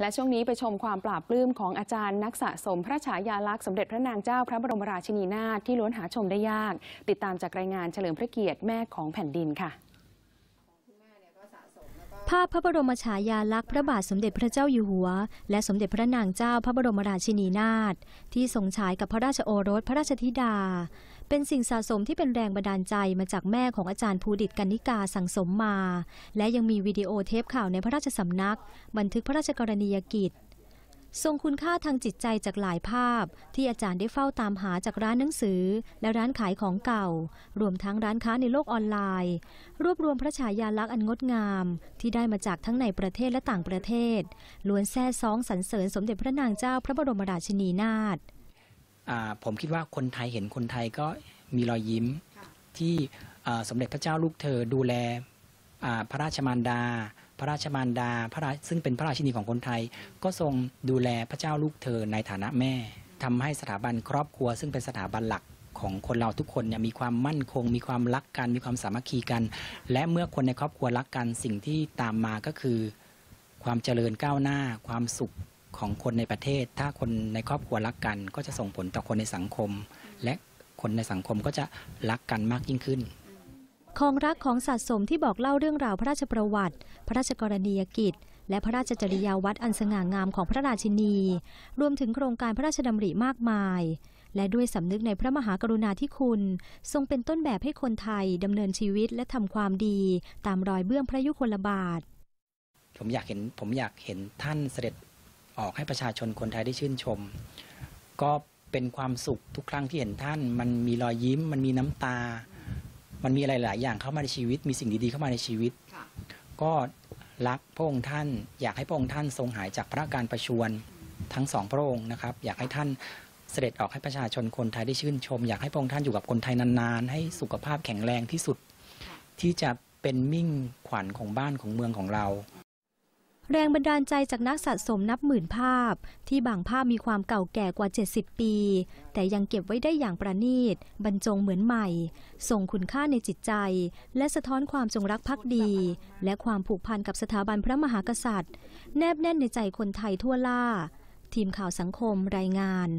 และช่วงนี้ไปชมความปราบปลื้มของอาจารย์นักสะสมพระฉายาลักษณ์สมเด็จพระนางเจ้าพระบรมราชินีนาถที่ล้วนหาชมได้ยาก ติดตามจากรายงานเฉลิมพระเกียรติแม่ของแผ่นดินค่ะภาพพระบรมฉายาลักษณ์พระบาทสมเด็จพระเจ้าอยู่หัว และสมเด็จพระนางเจ้าพระบรมราชินีนาถที่ทรงฉายกับพระราชโอรสพระราชธิดา เป็นสิ่งสะสมที่เป็นแรงบันดาลใจมาจากแม่ของอาจารย์ภูดิตกันนิกาสั่งสมมา และยังมีวิดีโอเทปข่าวในพระราชสำนัก บันทึกพระราชกรณียกิจทรงคุณค่าทางจิตใจจากหลายภาพ ที่อาจารย์ได้เฝ้าตามหาจากร้านหนังสือและร้านขายของเก่า รวมทั้งร้านค้าในโลกออนไลน์ รวบรวมพระฉายาลักษณ์อันงดงาม ที่ได้มาจากทั้งในประเทศและต่างประเทศล้วนแท้ซอง สรรเสริญ สมเด็จพระนางเจ้าพระบรมราชินีนาถผมคิดว่าคนไทยเห็นคนไทยก็มีรอยยิ้มที่สมเด็จพระเจ้าลูกเธอดูแลพระราชมารดาพระราชมารดาพระราซึ่งเป็นพระราชินีของคนไทยก็ทรงดูแลพระเจ้าลูกเธอในฐานะแม่ ทำให้สถาบันครอบครัวซึ่งเป็นสถาบันหลักของคนเราทุกคนเนี่ยมีความมั่นคง มีความรักกัน มีความสามัคคีกัน และเมื่อคนในครอบครัวรักกันสิ่งที่ตามมาก็คือ ความเจริญก้าวหน้าความสุขของคนในประเทศ ถ้าคนในครอบครัวรักกัน ก็จะส่งผลต่อคนในสังคม และคนในสังคมก็จะรักกันมากยิ่งขึ้นของรักของสะสมที่บอกเล่าเรื่องราวพระราชประวัติ พระราชกรณียกิจ และพระราชจริยาวัดอันสง่างามของพระราชินี รวมถึงโครงการพระราชดำริมากมาย และด้วยสำนึกในพระมหากรุณาธิคุณทรงเป็นต้นแบบให้คนไทยดำเนินชีวิตและทำความดีตามรอยเบื้องพระยุคลบาทผมอยากเห็นผมอยากเห็นท่านเสด็จออกให้ประชาชนคนไทยได้ชื่นชม ก็เป็นความสุขทุกครั้งที่เห็นท่าน มันมีรอยยิ้มมันมีน้ำตามันมีอะไรหลายอย่างเข้ามาในชีวิตมีสิ่งดีๆเข้ามาในชีวิต ก็รักพระองค์ท่านอยากให้ พระองค์ท่านทรงหายจากพระการประชวรทั้งสองพระองค์นะครับ อยากให้ท่านเสด็จออกให้ประชาชนคนไทยได้ชื่นชมอยากให้พระองค์ท่านอยู่กับคนไทยนานๆ ให้สุขภาพแข็งแรงที่สุด ที่จะเป็นมิ่งขวัญของบ้านของเมืองของเราแรงบันดาลใจจากนักสะสมนับหมื่นภาพ ที่บางภาพมีความเก่าแก่กว่า 70 ปี แต่ยังเก็บไว้ได้อย่างประณีต บรรจงเหมือนใหม่ ส่งคุณค่าในจิตใจ และสะท้อนความจงรักภักดี และความผูกพันกับสถาบันพระมหากษัตริย์ แนบแน่นในใจคนไทยทั่วล่า ทีมข่าวสังคมรายงาน